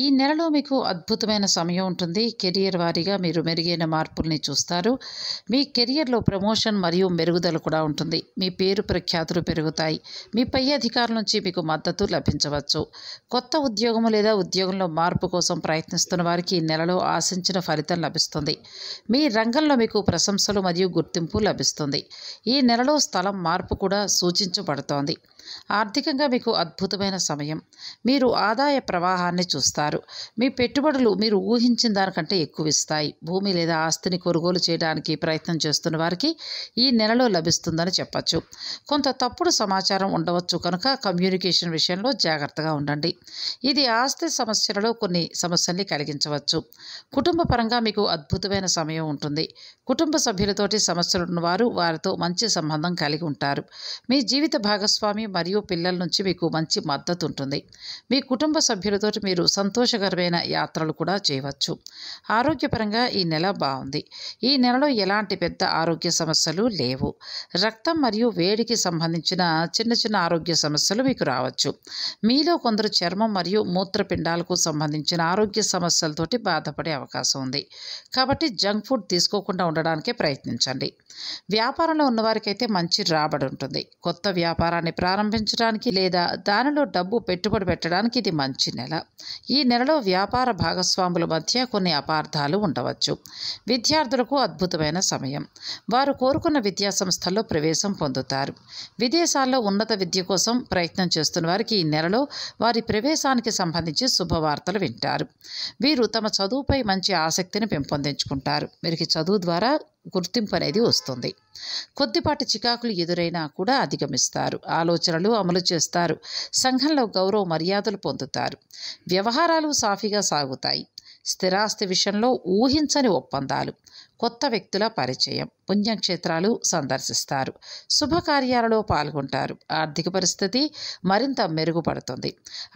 ఈ నెలలో మీకు అద్భుతమైన సమయం ఉంటుంది కెరియర్ వారీగా మీరు మెరుగైన మార్పుల్ని చూస్తారు మీ కెరియర్లో ప్రమోషన్ మరియు మెరుగుదల కూడా ఉంటుంది మీ పేరు ప్రఖ్యాతులు పెరుగుతాయి మీ పై అధికారుల నుంచి మీకు మద్దతు లభించవచ్చు కొత్త ఉద్యోగం లేదా ఉద్యోగంలో మార్పు కోసం ప్రయత్నిస్తున్న వారికి ఈ నెలలో ఆశించిన ఫలితం లభిస్తుంది మీ రంగంలో మీకు ప్రశంసలు మరియు గుర్తింపు లభిస్తుంది ఈ నెలలో స్థలం మార్పు కూడా సూచించబడుతోంది ఆర్థికంగా మీకు అద్భుతమైన సమయం మీరు ఆదాయ ప్రవాహాన్ని చూస్తారు ఇస్తారు మీ పెట్టుబడులు మీరు ఊహించిన దానికంటే ఎక్కువ ఇస్తాయి భూమి లేదా ఆస్తిని కొనుగోలు చేయడానికి ప్రయత్నం చేస్తున్న వారికి ఈ నెలలో లభిస్తుందని చెప్పచ్చు కొంత తప్పుడు సమాచారం ఉండవచ్చు కనుక కమ్యూనికేషన్ విషయంలో జాగ్రత్తగా ఉండండి ఇది ఆస్తి సమస్యలలో కొన్ని సమస్యల్ని కలిగించవచ్చు కుటుంబ పరంగా మీకు అద్భుతమైన సమయం ఉంటుంది కుటుంబ సభ్యులతోటి సమస్యలు ఉన్నవారు వారితో మంచి సంబంధం కలిగి ఉంటారు మీ జీవిత భాగస్వామి మరియు పిల్లల నుంచి మీకు మంచి మద్దతు ఉంటుంది మీ కుటుంబ సభ్యులతోటి మీరు సంత సంతోషకరమైన యాత్రలు కూడా చేయవచ్చు ఆరోగ్యపరంగా ఈ నెల బాగుంది ఈ నెలలో ఎలాంటి పెద్ద ఆరోగ్య సమస్యలు లేవు రక్తం మరియు వేడికి సంబంధించిన చిన్న చిన్న ఆరోగ్య సమస్యలు మీకు రావచ్చు మీలో కొందరు చర్మం మరియు మూత్రపిండాలకు సంబంధించిన ఆరోగ్య సమస్యలతోటి బాధపడే అవకాశం ఉంది కాబట్టి జంక్ ఫుడ్ తీసుకోకుండా ఉండడానికే ప్రయత్నించండి వ్యాపారంలో ఉన్నవారికైతే మంచి రాబడి ఉంటుంది కొత్త వ్యాపారాన్ని ప్రారంభించడానికి లేదా దానిలో డబ్బు పెట్టుబడి పెట్టడానికి ఇది మంచి నెల ఈ ఈ నెలలో వ్యాపార భాగస్వాముల మధ్య కొన్ని అపార్థాలు ఉండవచ్చు విద్యార్థులకు అద్భుతమైన సమయం వారు కోరుకున్న విద్యా సంస్థల్లో ప్రవేశం పొందుతారు విదేశాల్లో ఉన్నత విద్య కోసం ప్రయత్నం చేస్తున్న వారికి ఈ నెలలో వారి ప్రవేశానికి సంబంధించి శుభవార్తలు వింటారు వీరు తమ చదువుపై మంచి ఆసక్తిని పెంపొందించుకుంటారు వీరికి చదువు ద్వారా గుర్తింపు అనేది వస్తుంది కొద్దిపాటి చికాకులు ఎదురైనా కూడా అధిగమిస్తారు ఆలోచనలు అమలు చేస్తారు సంఘంలో గౌరవ మర్యాదలు పొందుతారు వ్యవహారాలు సాఫీగా సాగుతాయి స్థిరాస్తి విషయంలో ఊహించని ఒప్పందాలు కొత్త వ్యక్తుల పరిచయం పుణ్యక్షేత్రాలు సందర్శిస్తారు శుభకార్యాలలో పాల్గొంటారు ఆర్థిక పరిస్థితి మరింత మెరుగుపడుతుంది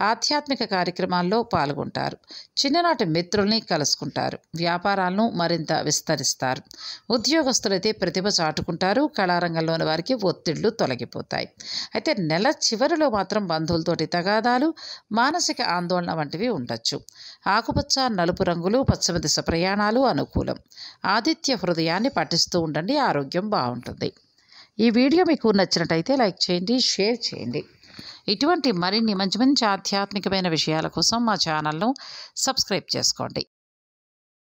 ఆధ్యాత్మిక కార్యక్రమాల్లో పాల్గొంటారు చిన్ననాటి మిత్రుల్ని కలుసుకుంటారు వ్యాపారాలను మరింత విస్తరిస్తారు ఉద్యోగస్తులైతే ప్రతిభ చాటుకుంటారు కళారంగంలోని వారికి ఒత్తిళ్లు తొలగిపోతాయి అయితే నెల చివరిలో మాత్రం బంధువులతోటి తగాదాలు మానసిక ఆందోళన వంటివి ఉండొచ్చు ఆకుపచ్చ నలుపు రంగులు పశ్చిమ దిశ ప్రయాణాలు అనుకూలం ఆది నిత్య హృదయాన్ని పఠిస్తూ ఉండండి ఆరోగ్యం బాగుంటుంది ఈ వీడియో మీకు నచ్చినట్టయితే లైక్ చేయండి షేర్ చేయండి ఇటువంటి మరిన్ని మంచి మంచి ఆధ్యాత్మికమైన విషయాల కోసం మా ఛానల్ను సబ్స్క్రైబ్ చేసుకోండి